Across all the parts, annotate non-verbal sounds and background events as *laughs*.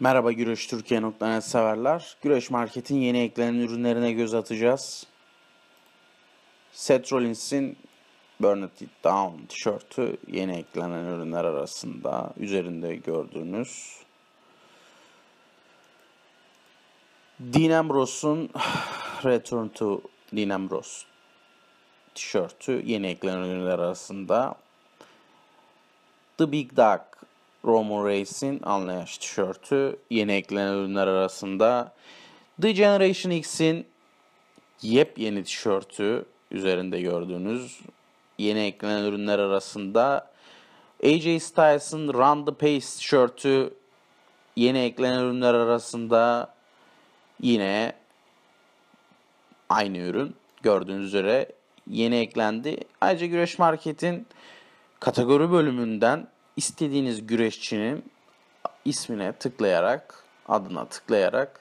Merhaba Güreş Türkiye.net severler. Güreş Market'in yeni eklenen ürünlerine göz atacağız. Seth Rollins'in Burn It Down tişörtü yeni eklenen ürünler arasında. Üzerinde gördüğünüz. Dean Ambrose'un *sighs* Return to Dean Ambrose tişörtü yeni eklenen ürünler arasında. The Big Duck Roman Reigns'in Anlayaş tişörtü yeni eklenen ürünler arasında The Generation X'in yepyeni tişörtü üzerinde gördüğünüz yeni eklenen ürünler arasında AJ Styles'ın Run the Pace tişörtü yeni eklenen ürünler arasında yine aynı ürün gördüğünüz üzere yeni eklendi. Ayrıca Güreş Market'in kategori bölümünden istediğiniz güreşçinin ismine tıklayarak, adına tıklayarak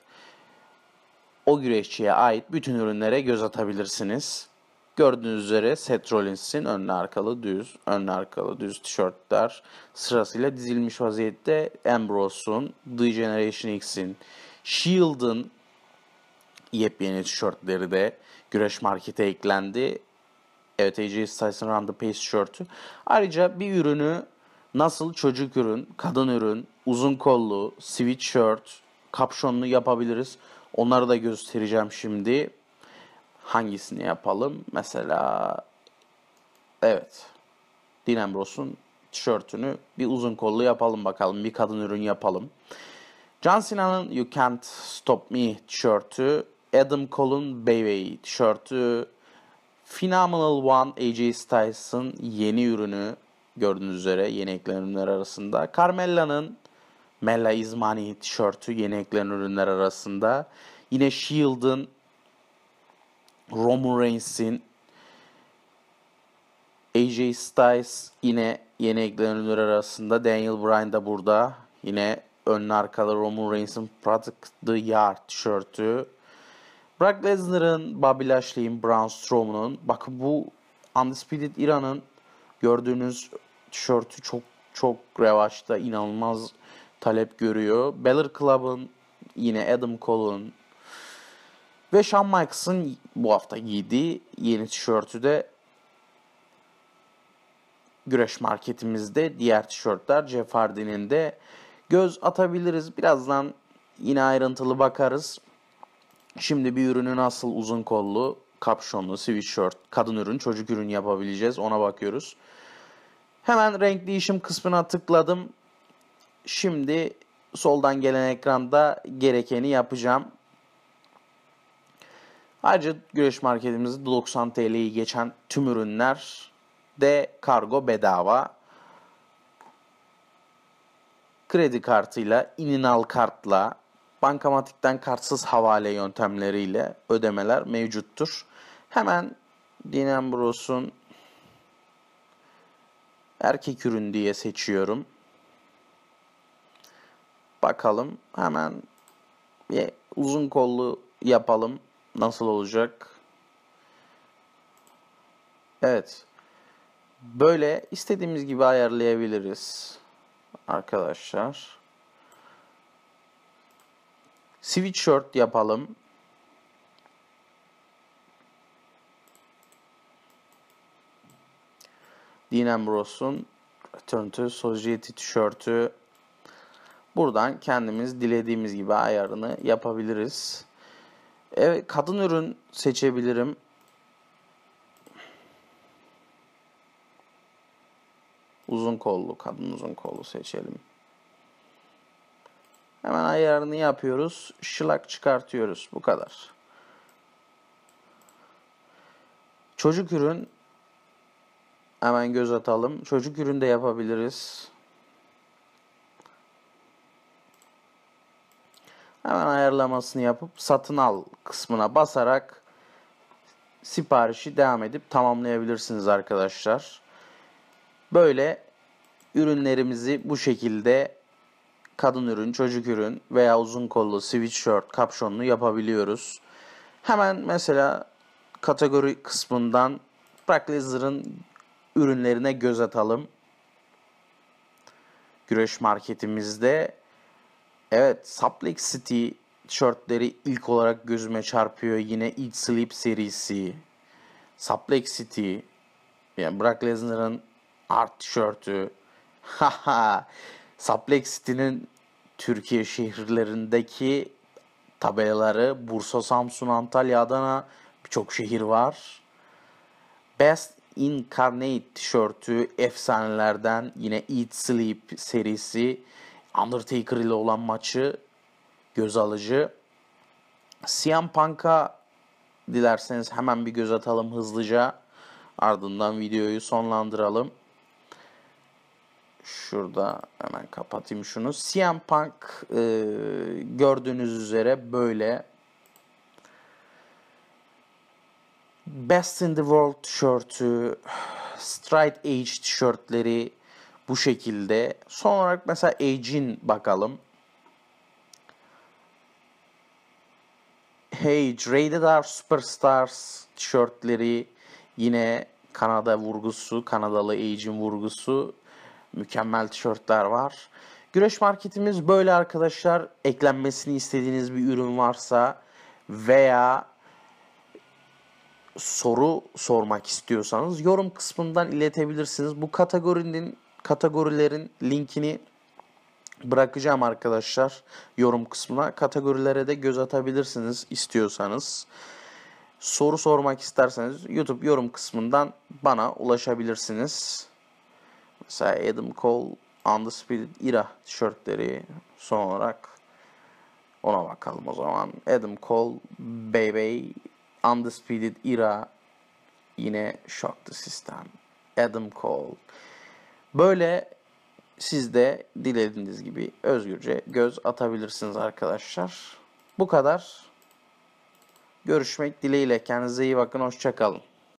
o güreşçiye ait bütün ürünlere göz atabilirsiniz. Gördüğünüz üzere Seth Rollins'in önlü arkalı düz, önlü arkalı düz tişörtler sırasıyla dizilmiş vaziyette Ambrose'un, The Generation X'in, Shield'ın yepyeni tişörtleri de güreş markete eklendi. Evet AJ Styles'ın Run the Pace tişörtü. Ayrıca bir ürünü nasıl çocuk ürün, kadın ürün, uzun kollu, sweatshirt, kapşonlu yapabiliriz. Onları da göstereceğim şimdi. Hangisini yapalım? Mesela evet. Dinembros'un tişörtünü bir uzun kollu yapalım bakalım. Bir kadın ürün yapalım. John Cena'nın You Can't Stop Me tişörtü, Adam Cole'un Bayway tişörtü, Phenomenal One AJ Styles'ın yeni ürünü, Gördüğünüz üzere yeni eklenen ürünler arasında. Carmella'nın Mella Izmani tişörtü yeni eklenen ürünler arasında. Yine Shield'ın Roman Reigns'in AJ Styles yine yeni eklenen ürünler arasında. Daniel Bryan da burada. Yine ön arkalı Roman Reigns'in Product The Yard tişörtü. Brock Lesnar'ın, Bobby Lashley'in, Braun Strowman'ın. Bakın bu Undisputed Ira'nın Gördüğünüz tişörtü çok çok revaçta inanılmaz talep görüyor. Beller Club'ın yine Adam Cole'un ve Shawn Michaels'ın bu hafta giydiği yeni tişörtü de güreş marketimizde. Diğer tişörtler Jeff Hardy'nin de göz atabiliriz. Birazdan yine ayrıntılı bakarız. Şimdi bir ürünü nasıl uzun kollu kapşonlu, sweatshirt, kadın ürün, çocuk ürün yapabileceğiz. Ona bakıyoruz. Hemen renk değişim kısmına tıkladım. Şimdi soldan gelen ekranda gerekeni yapacağım. Ayrıca güreş marketimizde 90 TL'yi geçen tüm ürünler de kargo bedava. Kredi kartıyla, ininal kartla, bankamatikten kartsız havale yöntemleriyle ödemeler mevcuttur. Hemen Dinembros'un erkek ürün diye seçiyorum. Bakalım hemen bir uzun kollu yapalım. Nasıl olacak? Evet. Böyle istediğimiz gibi ayarlayabiliriz. Arkadaşlar. Sweatshirt yapalım. Dean Ambrose'un Return to Society tişörtü. Buradan kendimiz dilediğimiz gibi ayarını yapabiliriz. Evet, kadın ürün seçebilirim. Uzun kollu, kadın uzun kollu seçelim. Hemen ayarını yapıyoruz. Şılak çıkartıyoruz. Bu kadar. Çocuk ürün hemen göz atalım. Çocuk ürün de yapabiliriz. Hemen ayarlamasını yapıp satın al kısmına basarak siparişi devam edip tamamlayabilirsiniz arkadaşlar. Böyle ürünlerimizi bu şekilde kadın ürün, çocuk ürün veya uzun kollu sweatshirt kapşonlu yapabiliyoruz. Hemen mesela kategori kısmından Brock Lesnar'ın ürünlerine göz atalım. Güreş marketimizde evet Suplex City tişörtleri ilk olarak gözüme çarpıyor. Yine Eat Sleep serisi, Suplex City, yani Brock Lesnar'ın art tişörtü. Haha *laughs* Saplex City'nin Türkiye şehirlerindeki tabelaları Bursa, Samsun, Antalya, Adana birçok şehir var. Best Incarnate tişörtü efsanelerden yine Eat Sleep serisi Undertaker ile olan maçı göz alıcı. CM Punk'a dilerseniz hemen bir göz atalım hızlıca. Ardından videoyu sonlandıralım şurada hemen kapatayım şunu. CM Punk e, gördüğünüz üzere böyle Best in the World tişörtü, Stride Age tişörtleri bu şekilde. Son olarak mesela Age'in bakalım. Hey, Rated R Superstars tişörtleri yine Kanada vurgusu, Kanadalı Age'in vurgusu mükemmel tişörtler var. Güreş marketimiz böyle arkadaşlar. Eklenmesini istediğiniz bir ürün varsa veya soru sormak istiyorsanız yorum kısmından iletebilirsiniz. Bu kategorinin kategorilerin linkini bırakacağım arkadaşlar yorum kısmına. Kategorilere de göz atabilirsiniz istiyorsanız. Soru sormak isterseniz YouTube yorum kısmından bana ulaşabilirsiniz. Mesela Adam Cole Undisputed Era tişörtleri son olarak ona bakalım o zaman. Adam Cole, Bebe, Undisputed Era yine Shock the System. Adam Cole. Böyle siz de dilediğiniz gibi özgürce göz atabilirsiniz arkadaşlar. Bu kadar. Görüşmek dileğiyle. Kendinize iyi bakın. Hoşçakalın.